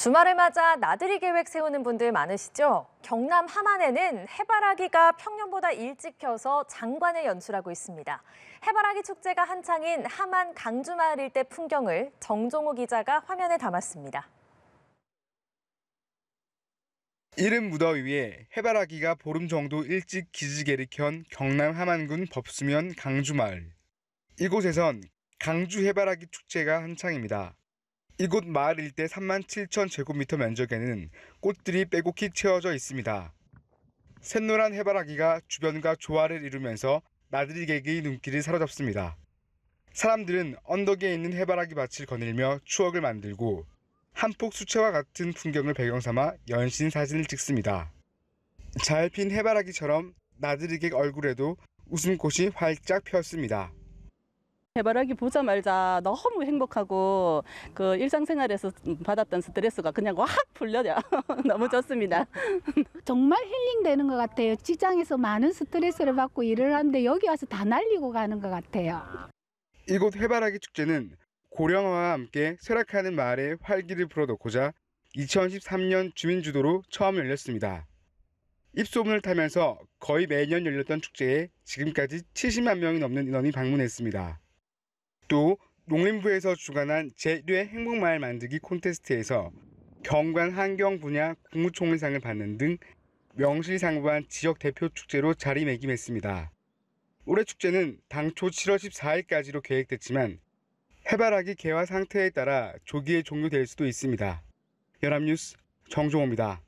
주말을 맞아 나들이 계획 세우는 분들 많으시죠? 경남 함안에는 해바라기가 평년보다 일찍 펴서 장관을 연출하고 있습니다. 해바라기 축제가 한창인 함안 강주마을 일때 풍경을 정종호 기자가 화면에 담았습니다. 이른 무더위에 해바라기가 보름 정도 일찍 기지개를 켠 경남 함안군 법수면 강주마을. 이곳에선 강주 해바라기 축제가 한창입니다. 이곳 마을 일대 37,000제곱미터 면적에는 꽃들이 빼곡히 채워져 있습니다. 샛노란 해바라기가 주변과 조화를 이루면서 나들이객의 눈길을 사로잡습니다. 사람들은 언덕에 있는 해바라기 밭을 거닐며 추억을 만들고 한폭 수채화 같은 풍경을 배경 삼아 연신 사진을 찍습니다. 잘핀 해바라기처럼 나들이객 얼굴에도 웃음꽃이 활짝 피었습니다. 해바라기 보자마자 너무 행복하고 그 일상생활에서 받았던 스트레스가 그냥 확 풀려요. 너무 좋습니다. 정말 힐링되는 것 같아요. 직장에서 많은 스트레스를 받고 일을 하는데 여기 와서 다 날리고 가는 것 같아요. 이곳 해바라기 축제는 고령화와 함께 쇠락하는 마을에 활기를 불어넣고자 2013년 주민 주도로 처음 열렸습니다. 입소문을 타면서 거의 매년 열렸던 축제에 지금까지 70만 명이 넘는 인원이 방문했습니다. 또 농림부에서 주관한 재1의 행복마을 만들기 콘테스트에서 경관 환경 분야 국무총리상을 받는 등 명실상부한 지역 대표 축제로 자리매김했습니다. 올해 축제는 당초 7월 14일까지로 계획됐지만 해바라기 개화 상태에 따라 조기에 종료될 수도 있습니다. 연합뉴스 정종호입니다.